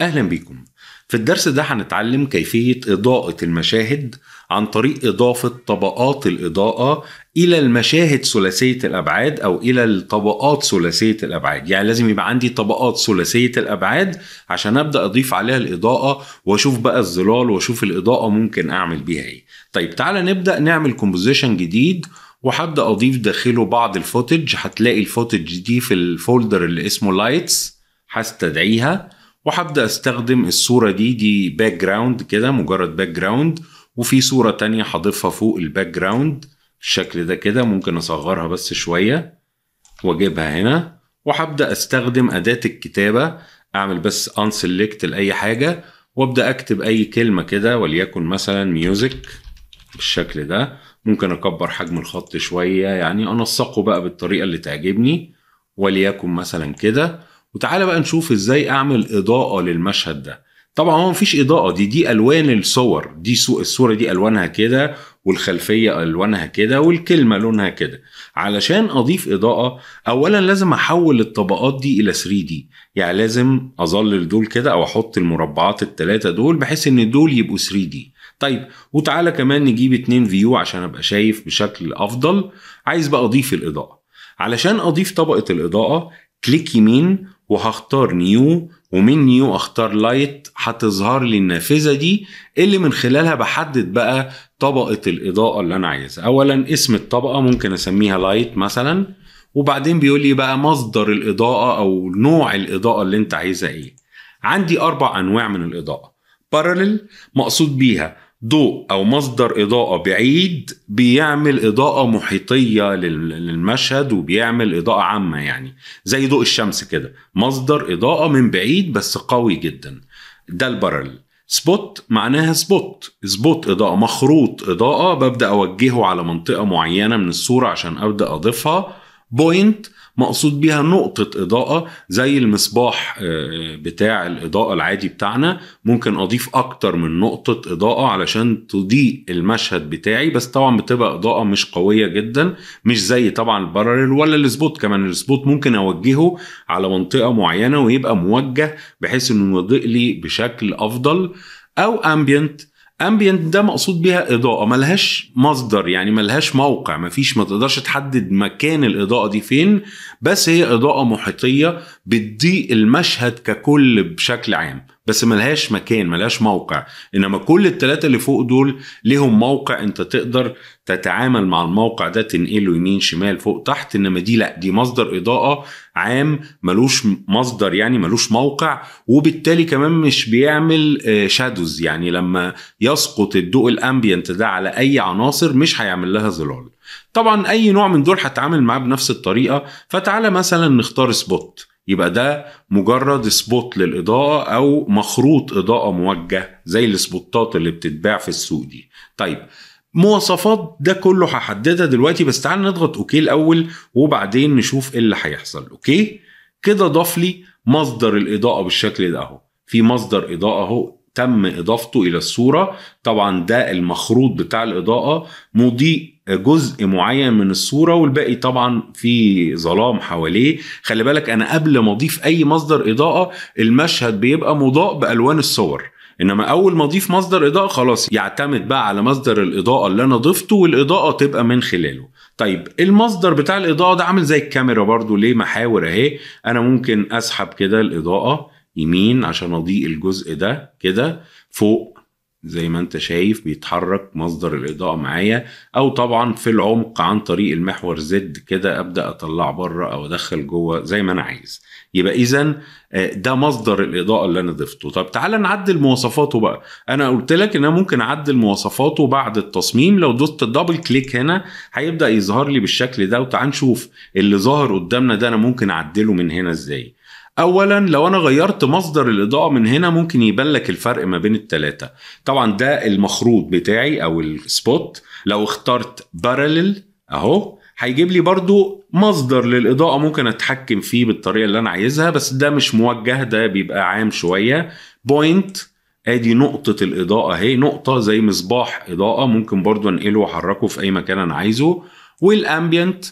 أهلا بيكم في الدرس ده هنتعلم كيفية إضاءة المشاهد عن طريق إضافة طبقات الإضاءة إلى المشاهد ثلاثية الأبعاد أو إلى الطبقات ثلاثية الأبعاد يعني لازم يبقى عندي طبقات ثلاثية الأبعاد عشان أبدأ أضيف عليها الإضاءة وأشوف بقى الظلال وأشوف الإضاءة ممكن أعمل بيها إيه طيب تعالى نبدأ نعمل كومبوزيشن جديد وحبدا اضيف داخله بعض الفوتج هتلاقي الفوتج دي في الفولدر اللي اسمه لايتس هستدعيها وحبدا استخدم الصوره دي دي باك جراوند كده مجرد باك جراوند وفي صوره تانية هضيفها فوق الباك جراوند بالشكل ده كده ممكن اصغرها بس شويه واجيبها هنا وهبدا استخدم اداه الكتابه اعمل بس انسلكت لاي حاجه وابدا اكتب اي كلمه كده وليكن مثلا ميوزك بالشكل ده ممكن اكبر حجم الخط شويه يعني انسقه بقى بالطريقه اللي تعجبني وليكن مثلا كده وتعالى بقى نشوف ازاي اعمل اضاءه للمشهد ده طبعا هو مفيش اضاءه دي دي الوان الصور دي الصوره دي الوانها كده والخلفيه الوانها كده والكلمه لونها كده علشان اضيف اضاءه اولا لازم احول الطبقات دي الى 3 دي يعني لازم اظلل دول كده او احط المربعات الثلاثه دول بحيث ان دول يبقوا 3 دي طيب وتعالى كمان نجيب اتنين فيو عشان ابقى شايف بشكل افضل عايز بقى اضيف الاضاءه علشان اضيف طبقه الاضاءه كليك يمين وهختار نيو ومن نيو اختار لايت هتظهر لي النافذه دي اللي من خلالها بحدد بقى طبقه الاضاءه اللي انا عايزها اولا اسم الطبقه ممكن اسميها لايت مثلا وبعدين بيقول لي بقى مصدر الاضاءه او نوع الاضاءه اللي انت عايزها ايه عندي اربع انواع من الاضاءه بارلل مقصود بيها ضوء او مصدر اضاءه بعيد بيعمل اضاءه محيطيه للمشهد وبيعمل اضاءه عامه يعني زي ضوء الشمس كده مصدر اضاءه من بعيد بس قوي جدا ده البرل سبوت معناها سبوت سبوت اضاءه مخروط اضاءه ببدا اوجهه على منطقه معينه من الصوره عشان ابدا اضيفها بوينت مقصود بيها نقطة إضاءة زي المصباح آه، بتاع الإضاءة العادي بتاعنا ممكن أضيف أكتر من نقطة إضاءة علشان تضيء المشهد بتاعي بس طبعا بتبقى إضاءة مش قوية جدا مش زي طبعا الباراليل ولا السبوت كمان السبوت ممكن أوجهه على منطقة معينة ويبقى موجه بحيث إنه يضيء لي بشكل أفضل أو أمبيانت امبيانت ده مقصود بيها اضاءه ملهاش مصدر يعني ملهاش موقع مفيش ما تقدرش تحدد مكان الاضاءه دي فين بس هي اضاءه محيطيه بتضيء المشهد ككل بشكل عام بس ملهاش مكان ملهاش موقع انما كل التلاتة اللي فوق دول ليهم موقع انت تقدر تتعامل مع الموقع ده تنقله يمين شمال فوق تحت انما دي لا دي مصدر اضاءة عام ملوش مصدر يعني ملوش موقع وبالتالي كمان مش بيعمل شادوز آه، يعني لما يسقط الضوء الامبيانت ده على اي عناصر مش هيعمل لها ظلال طبعا اي نوع من دول هتعامل معاه بنفس الطريقه فتعالى مثلا نختار سبوت يبقى ده مجرد سبوت للاضاءه او مخروط اضاءه موجه زي السبوتات اللي بتتباع في السوق دي طيب مواصفات ده كله هحددها دلوقتي بس تعال نضغط اوكي الاول وبعدين نشوف ايه اللي هيحصل اوكي كده ضاف لي مصدر الاضاءه بالشكل ده اهو في مصدر اضاءه اهو تم اضافته الى الصوره طبعا ده المخروط بتاع الاضاءه مضيء جزء معين من الصوره والباقي طبعا في ظلام حواليه خلي بالك انا قبل ما اضيف اي مصدر اضاءه المشهد بيبقى مضاء بالوان الصور انما اول ما اضيف مصدر اضاءه خلاص يعتمد بقى على مصدر الاضاءه اللي انا ضفته والاضاءه تبقى من خلاله طيب المصدر بتاع الاضاءه ده عامل زي الكاميرا برضو ليه محاور اهي انا ممكن اسحب كده الاضاءه يمين عشان اضيء الجزء ده كده فوق زي ما انت شايف بيتحرك مصدر الاضاءه معايا او طبعا في العمق عن طريق المحور زد كده ابدا اطلع بره او ادخل جوه زي ما انا عايز يبقى اذا آه، ده مصدر الاضاءه اللي انا ضفته طب تعالى نعدل مواصفاته بقى انا قلت لك ان انا ممكن اعدل مواصفاته بعد التصميم لو دوست الدبل كليك هنا هيبدا يظهر لي بالشكل ده وتعال نشوف اللي ظاهر قدامنا ده انا ممكن اعدله من هنا ازاي اولا لو انا غيرت مصدر الاضاءه من هنا ممكن يبان لك الفرق ما بين الثلاثه طبعا ده المخروط بتاعي او السبوت لو اخترت بارلل اهو هيجيب لي برضو مصدر للإضاءة ممكن أتحكم فيه بالطريقة اللي أنا عايزها بس ده مش موجه ده بيبقى عام شوية بوينت ادي نقطة الإضاءة اهي نقطة زي مصباح إضاءة ممكن برضو أنقله وأحركه في أي مكان أنا عايزه والأمبيانت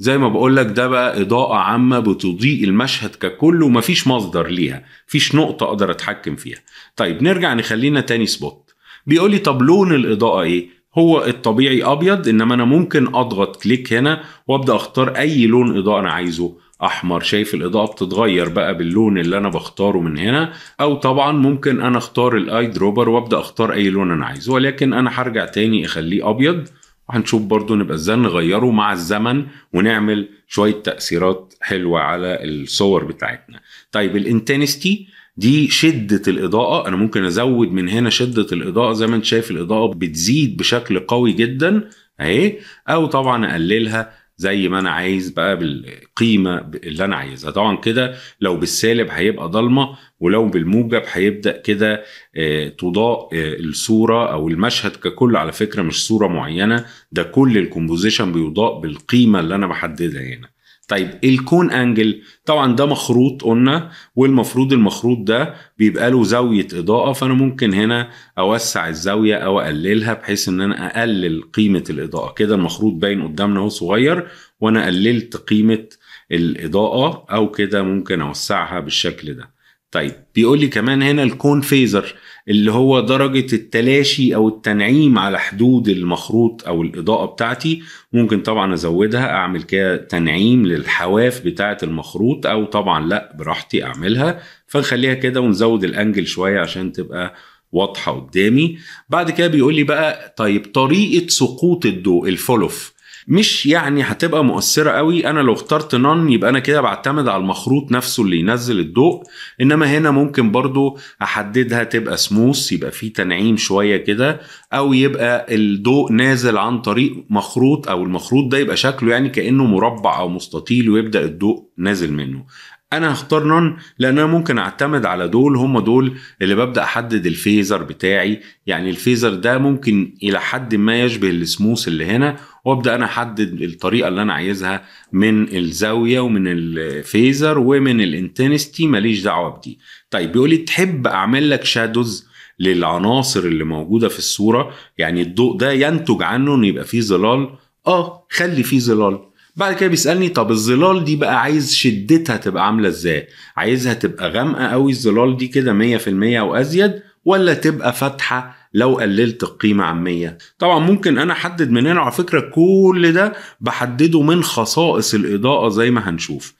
زي ما بقول لك ده بقى إضاءة عامة بتضيء المشهد ككل ومفيش مصدر ليها مفيش نقطة أقدر أتحكم فيها طيب نرجع نخلينا تاني سبوت بيقول لي طب لون الإضاءة إيه هو الطبيعي أبيض إنما أنا ممكن أضغط كليك هنا وأبدأ أختار أي لون إضاءة أنا عايزه احمر شايف الاضاءه بتتغير بقى باللون اللي انا بختاره من هنا او طبعا ممكن انا اختار الاي دروبر وابدا اختار اي لون انا عايزه ولكن انا هرجع تاني اخليه ابيض وهنشوف برضو نبقى ازاي نغيره مع الزمن ونعمل شويه تاثيرات حلوه على الصور بتاعتنا طيب الانتنستي دي شدة الإضاءة أنا ممكن أزود من هنا شدة الإضاءة زي ما أنت شايف الإضاءة بتزيد بشكل قوي جدا أهي أو طبعا أقللها زي ما انا عايز بقى بالقيمه اللي انا عايزها طبعا كده لو بالسالب هيبقى ضلمه ولو بالموجب هيبدا كده آه، تضاء آه، الصوره او المشهد ككل على فكره مش صوره معينه ده كل الكومبوزيشن بيضاء بالقيمه اللي انا بحددها هنا طيب الكون انجل طبعا ده مخروط قلنا والمفروض المخروط ده بيبقى له زاويه اضاءه فانا ممكن هنا اوسع الزاويه او اقللها بحيث ان انا اقلل قيمه الاضاءه كده المخروط باين قدامنا اهو صغير وانا قللت قيمه الاضاءه او كده ممكن اوسعها بالشكل ده طيب بيقول لي كمان هنا الكون فيزر اللي هو درجة التلاشي أو التنعيم على حدود المخروط أو الإضاءة بتاعتي ممكن طبعا أزودها أعمل كده تنعيم للحواف بتاعة المخروط أو طبعا لأ براحتي أعملها فنخليها كده ونزود الأنجل شوية عشان تبقى واضحة قدامي بعد كده بيقول لي بقى طيب طريقة سقوط الضوء الفولوف مش يعني هتبقى مؤثره قوي انا لو اخترت نون يبقى انا كده بعتمد على المخروط نفسه اللي ينزل الضوء انما هنا ممكن برضو احددها تبقى سموث يبقى في تنعيم شويه كده او يبقى الضوء نازل عن طريق مخروط او المخروط ده يبقى شكله يعني كانه مربع او مستطيل ويبدا الضوء نازل منه انا هختار نون لان انا ممكن اعتمد على دول هم دول اللي ببدا احدد الفيزر بتاعي يعني الفيزر ده ممكن الى حد ما يشبه السموث اللي هنا وابدا انا احدد الطريقه اللي انا عايزها من الزاويه ومن الفيزر ومن الانتنستي ماليش دعوه بدي طيب بيقول لي تحب اعمل لك شادوز للعناصر اللي موجوده في الصوره يعني الضوء ده ينتج عنه ان يبقى فيه ظلال اه خلي فيه ظلال بعد كده بيسالني طب الظلال دي بقى عايز شدتها تبقى عامله ازاي عايزها تبقى غامقه قوي الظلال دي كده 100% او ازيد ولا تبقى فاتحه لو قللت القيمة عن 100 طبعا ممكن أنا أحدد من هنا على فكرة كل ده بحدده من خصائص الإضاءة زي ما هنشوف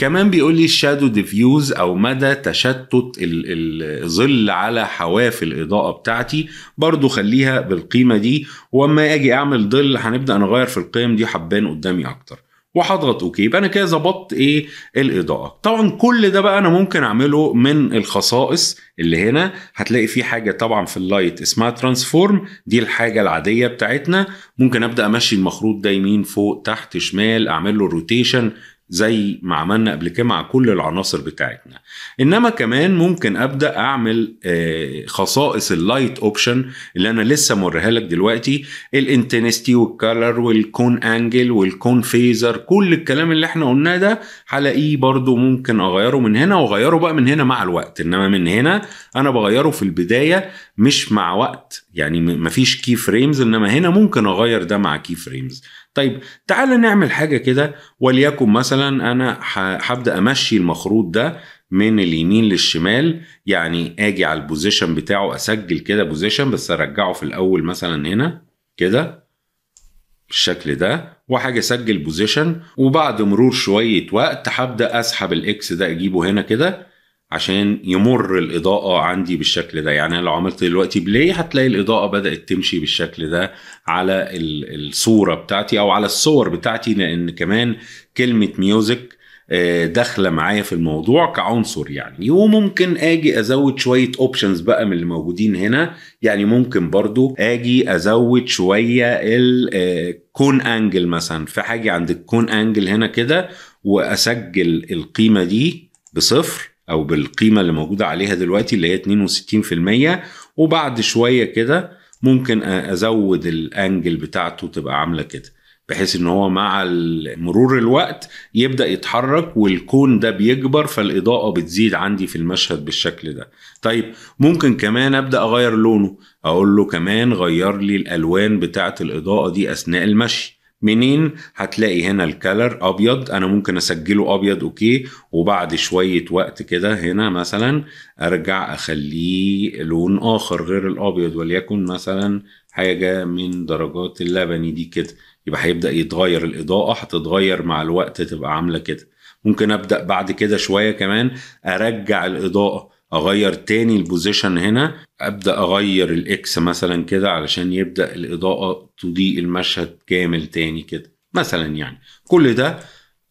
كمان بيقول لي الشادو ديفيوز او مدى تشتت الظل على حواف الاضاءه بتاعتي برضو خليها بالقيمه دي واما اجي اعمل ظل هنبدا نغير في القيم دي حبان قدامي اكتر وهضغط اوكي يبقى انا كده ظبطت ايه الاضاءه طبعا كل ده بقى انا ممكن اعمله من الخصائص اللي هنا هتلاقي في حاجه طبعا في اللايت اسمها ترانسفورم دي الحاجه العاديه بتاعتنا ممكن ابدا امشي المخروط ده يمين فوق تحت شمال اعمل له روتيشن زي ما عملنا قبل كده مع كل العناصر بتاعتنا انما كمان ممكن ابدا اعمل آه، خصائص اللايت اوبشن اللي انا لسه موريها لك دلوقتي الانتنستي والكالر والكون انجل والكون فيزر كل الكلام اللي احنا قلناه ده هلاقيه برضو ممكن اغيره من هنا واغيره بقى من هنا مع الوقت انما من هنا انا بغيره في البدايه مش مع وقت يعني مفيش كي فريمز انما هنا ممكن اغير ده مع كي فريمز طيب تعال نعمل حاجه كده وليكن مثلا انا هبدا امشي المخروط ده من اليمين للشمال يعني اجي على البوزيشن بتاعه اسجل كده بوزيشن بس ارجعه في الاول مثلا هنا كده بالشكل ده وحاجة اسجل بوزيشن وبعد مرور شويه وقت هبدا اسحب الاكس ده اجيبه هنا كده عشان يمر الإضاءة عندي بالشكل ده يعني لو عملت دلوقتي بلاي هتلاقي الإضاءة بدأت تمشي بالشكل ده على الصورة بتاعتي أو على الصور بتاعتي لأن كمان كلمة ميوزك آه، داخله معايا في الموضوع كعنصر يعني وممكن اجي ازود شويه اوبشنز بقى من اللي موجودين هنا يعني ممكن برضو اجي ازود شويه الكون انجل آه، مثلا حاجة عند الكون انجل هنا كده واسجل القيمه دي بصفر او بالقيمه اللي موجوده عليها دلوقتي اللي هي 62% وبعد شويه كده ممكن ازود الانجل بتاعته تبقى عامله كده بحيث ان هو مع مرور الوقت يبدا يتحرك والكون ده بيكبر فالاضاءه بتزيد عندي في المشهد بالشكل ده طيب ممكن كمان ابدا اغير لونه اقول له كمان غير لي الالوان بتاعه الاضاءه دي اثناء المشي منين هتلاقي هنا الكالر ابيض انا ممكن اسجله ابيض اوكي وبعد شويه وقت كده هنا مثلا ارجع اخليه لون اخر غير الابيض وليكن مثلا حاجه من درجات اللبني دي كده يبقى هيبدا يتغير الاضاءه هتتغير مع الوقت تبقى عامله كده ممكن ابدا بعد كده شويه كمان ارجع الاضاءه اغير تاني البوزيشن هنا ابدا اغير الاكس مثلا كده علشان يبدا الاضاءه تضيء المشهد كامل تاني كده مثلا يعني كل ده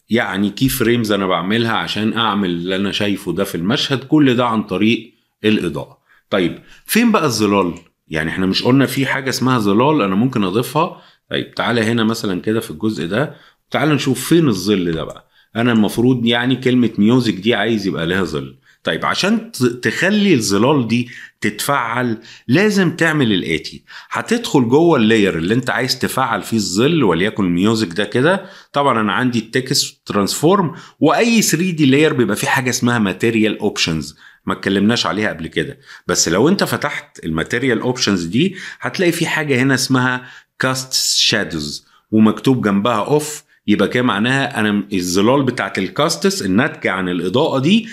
يعني كي فريمز انا بعملها عشان اعمل اللي انا شايفه ده في المشهد كل ده عن طريق الاضاءه طيب فين بقى الظلال يعني احنا مش قلنا في حاجه اسمها ظلال انا ممكن اضيفها طيب تعالى هنا مثلا كده في الجزء ده تعالى نشوف فين الظل ده بقى انا المفروض يعني كلمه ميوزك دي عايز يبقى لها ظل طيب عشان تخلي الظلال دي تتفعل لازم تعمل الاتي هتدخل جوه اللاير اللي انت عايز تفعل فيه الظل وليكن الميوزك ده كده طبعا انا عندي التكست ترانسفورم واي 3 دي لاير بيبقى فيه حاجه اسمها ماتيريال اوبشنز ما اتكلمناش عليها قبل كده بس لو انت فتحت الماتيريال اوبشنز دي هتلاقي في حاجه هنا اسمها كاست شادوز ومكتوب جنبها اوف يبقى كده معناها انا الظلال بتاعت الكاستس الناتجه عن الاضاءه دي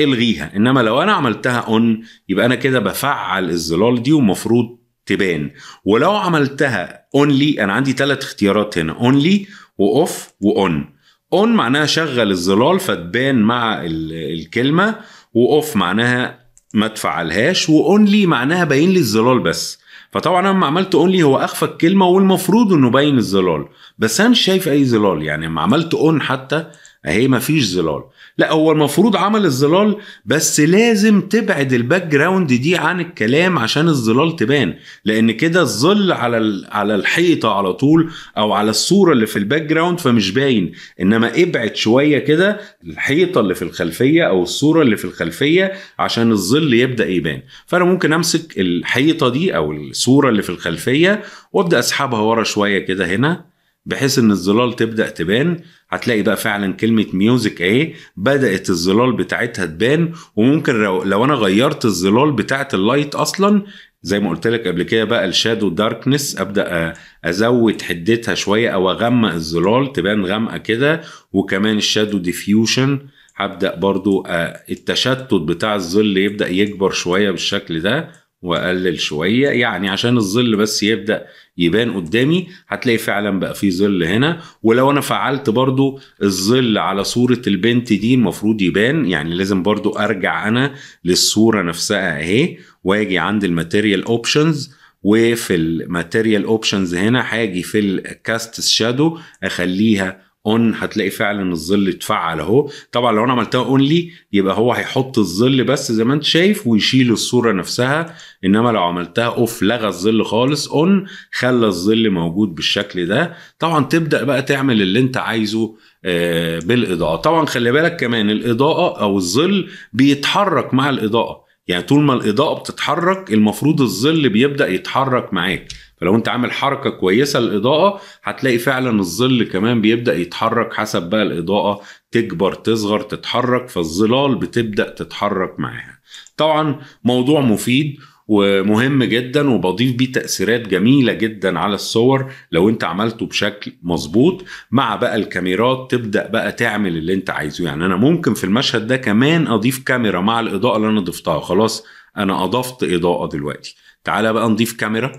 الغيها انما لو انا عملتها اون يبقى انا كده بفعل الظلال دي ومفروض تبان ولو عملتها اونلي انا عندي ثلاث اختيارات هنا اونلي واوف واون اون معناها شغل الظلال فتبان مع الكلمه واوف معناها ما تفعلهاش واونلي معناها باين لي الظلال بس فطبعا انا لما عملت اونلي هو اخفى الكلمه والمفروض انه باين الظلال بس انا مش شايف اي ظلال يعني لما عملت اون حتى اهي مفيش ظلال لا هو المفروض عمل الظلال بس لازم تبعد الباك جراوند دي عن الكلام عشان الظلال تبان لان كده الظل على على الحيطه على طول او على الصوره اللي في الباك جراوند فمش باين انما ابعد شويه كده الحيطه اللي في الخلفيه او الصوره اللي في الخلفيه عشان الظل يبدا يبان فانا ممكن امسك الحيطه دي او الصوره اللي في الخلفيه وابدا اسحبها ورا شويه كده هنا بحيث ان الظلال تبدا تبان هتلاقي بقى فعلا كلمه ميوزك اهي بدات الظلال بتاعتها تبان وممكن لو انا غيرت الظلال بتاعت اللايت اصلا زي ما قلت لك قبل كده بقى الشادو داركنس ابدا ازود حدتها شويه او اغمق الظلال تبان غامقه كده وكمان الشادو ديفيوشن هبدا برضو التشتت بتاع الظل يبدا يكبر شويه بالشكل ده واقلل شويه يعني عشان الظل بس يبدا يبان قدامي هتلاقي فعلا بقى في ظل هنا ولو انا فعلت برضو الظل على صوره البنت دي المفروض يبان يعني لازم برضو ارجع انا للصوره نفسها اهي واجي عند الماتيريال اوبشنز وفي الماتيريال اوبشنز هنا هاجي في الكاست شادو اخليها اون هتلاقي فعلا الظل اتفعل اهو طبعا لو انا عملتها اونلي يبقى هو هيحط الظل بس زي ما انت شايف ويشيل الصوره نفسها انما لو عملتها اوف لغى الظل خالص اون خلى الظل موجود بالشكل ده طبعا تبدا بقى تعمل اللي انت عايزه آه، بالاضاءه طبعا خلي بالك كمان الاضاءه او الظل بيتحرك مع الاضاءه يعني طول ما الاضاءه بتتحرك المفروض الظل بيبدا يتحرك معاك فلو انت عامل حركه كويسه للاضاءه هتلاقي فعلا الظل كمان بيبدا يتحرك حسب بقى الاضاءه تكبر تصغر تتحرك فالظلال بتبدا تتحرك معاها طبعا موضوع مفيد ومهم جدا وبضيف بيه تأثيرات جميلة جدا على الصور لو انت عملته بشكل مظبوط مع بقى الكاميرات تبدأ بقى تعمل اللي انت عايزه يعني انا ممكن في المشهد ده كمان اضيف كاميرا مع الاضاءة اللي انا ضفتها خلاص انا اضفت اضاءة دلوقتي تعالى بقى نضيف كاميرا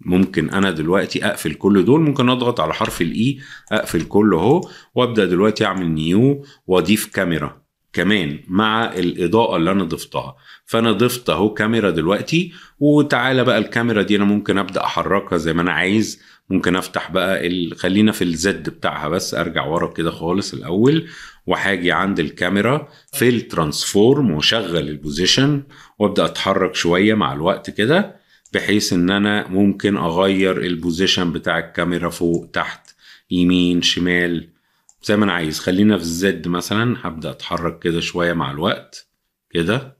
ممكن انا دلوقتي اقفل كل دول ممكن اضغط على حرف الاي e، اقفل كل اهو وابدا دلوقتي اعمل نيو واضيف كاميرا كمان مع الاضاءه اللي انا ضفتها فانا ضفت اهو كاميرا دلوقتي وتعالى بقى الكاميرا دي انا ممكن ابدا احركها زي ما انا عايز ممكن افتح بقى ال... خلينا في الزد بتاعها بس ارجع ورا كده خالص الاول وهاجي عند الكاميرا في الترانسفورم وشغل البوزيشن وابدا اتحرك شويه مع الوقت كده بحيث ان انا ممكن اغير البوزيشن بتاع الكاميرا فوق تحت يمين شمال زي ما انا عايز خلينا في الزد مثلا هبدا اتحرك كده شويه مع الوقت كده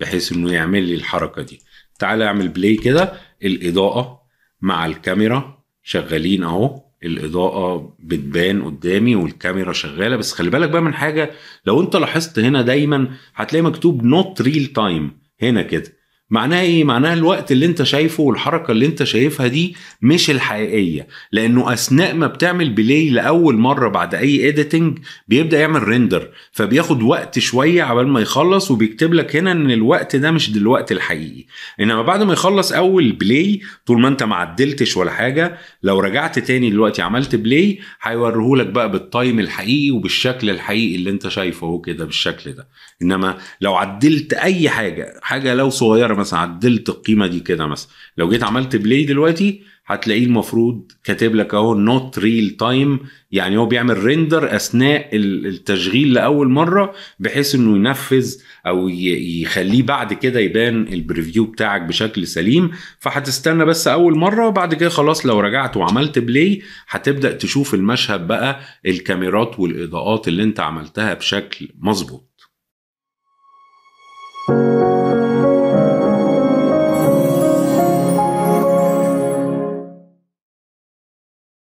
بحيث انه يعمل لي الحركه دي تعالى اعمل بلاي كده الاضاءه مع الكاميرا شغالين اهو الاضاءه بتبان قدامي والكاميرا شغاله بس خلي بالك بقى من حاجه لو انت لاحظت هنا دايما هتلاقي مكتوب نوت ريل تايم هنا كده معناها ايه؟ معناها الوقت اللي انت شايفه والحركه اللي انت شايفها دي مش الحقيقيه لانه اثناء ما بتعمل بلاي لاول مره بعد اي اديتنج بيبدا يعمل ريندر فبياخد وقت شويه عبال ما يخلص وبيكتب لك هنا ان الوقت ده مش دلوقتي الحقيقي انما بعد ما يخلص اول بلاي طول ما انت ما عدلتش ولا حاجه لو رجعت تاني دلوقتي عملت بلاي هيوريهولك بقى بالتايم الحقيقي وبالشكل الحقيقي اللي انت شايفه اهو كده بالشكل ده انما لو عدلت اي حاجه حاجه لو صغيره مثلا عدلت القيمه دي كده مثلا لو جيت عملت بلاي دلوقتي هتلاقيه المفروض كاتب لك اهو نوت ريل تايم يعني هو بيعمل ريندر اثناء التشغيل لاول مره بحيث انه ينفذ او يخليه بعد كده يبان البريفيو بتاعك بشكل سليم فهتستنى بس اول مره وبعد كده خلاص لو رجعت وعملت بلاي هتبدا تشوف المشهد بقى الكاميرات والاضاءات اللي انت عملتها بشكل مظبوط thank you